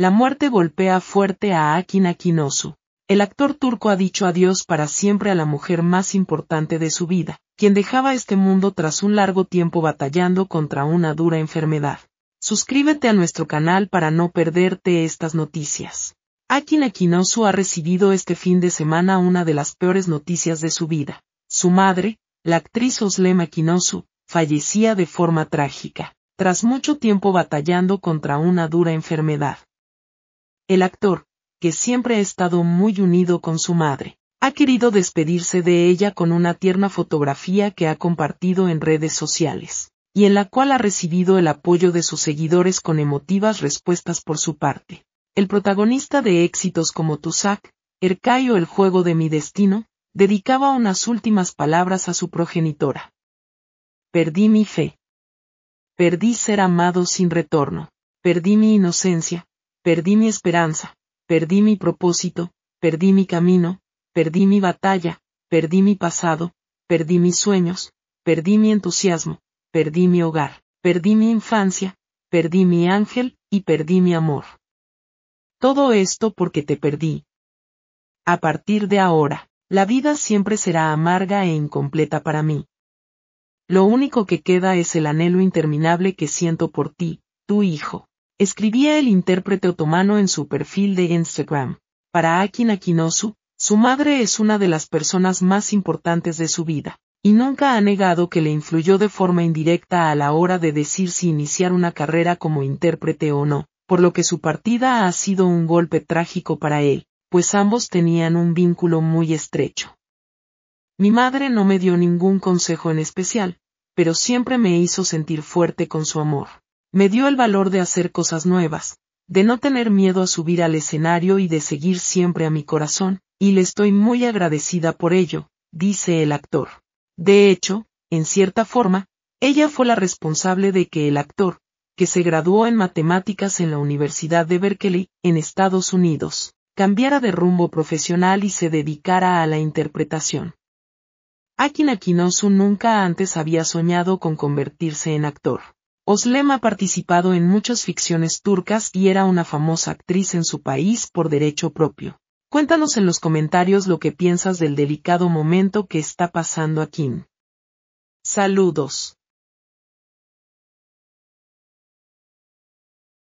La muerte golpea fuerte a Akin Akinosu. El actor turco ha dicho adiós para siempre a la mujer más importante de su vida, quien dejaba este mundo tras un largo tiempo batallando contra una dura enfermedad. Suscríbete a nuestro canal para no perderte estas noticias. Akin Akinosu ha recibido este fin de semana una de las peores noticias de su vida. Su madre, la actriz Oslem Akinosu, fallecía de forma trágica, tras mucho tiempo batallando contra una dura enfermedad. El actor, que siempre ha estado muy unido con su madre, ha querido despedirse de ella con una tierna fotografía que ha compartido en redes sociales, y en la cual ha recibido el apoyo de sus seguidores con emotivas respuestas por su parte. El protagonista de éxitos como Tusak, Ercayo El juego de mi destino, dedicaba unas últimas palabras a su progenitora. Perdí mi fe. Perdí ser amado sin retorno. Perdí mi inocencia, Perdí mi esperanza, perdí mi propósito, perdí mi camino, perdí mi batalla, perdí mi pasado, perdí mis sueños, perdí mi entusiasmo, perdí mi hogar, perdí mi infancia, perdí mi ángel, y perdí mi amor. Todo esto porque te perdí. A partir de ahora, la vida siempre será amarga e incompleta para mí. Lo único que queda es el anhelo interminable que siento por ti, tu hijo. Escribía el intérprete otomano en su perfil de Instagram. Para Akin Akinosu, su madre es una de las personas más importantes de su vida, y nunca ha negado que le influyó de forma indirecta a la hora de decir si iniciar una carrera como intérprete o no, por lo que su partida ha sido un golpe trágico para él, pues ambos tenían un vínculo muy estrecho. Mi madre no me dio ningún consejo en especial, pero siempre me hizo sentir fuerte con su amor. Me dio el valor de hacer cosas nuevas, de no tener miedo a subir al escenario y de seguir siempre a mi corazón, y le estoy muy agradecida por ello, dice el actor. De hecho, en cierta forma, ella fue la responsable de que el actor, que se graduó en matemáticas en la Universidad de Berkeley, en Estados Unidos, cambiara de rumbo profesional y se dedicara a la interpretación. Akin Akinosu nunca antes había soñado con convertirse en actor. Oslem ha participado en muchas ficciones turcas y era una famosa actriz en su país por derecho propio. Cuéntanos en los comentarios lo que piensas del delicado momento que está pasando aquí. Saludos.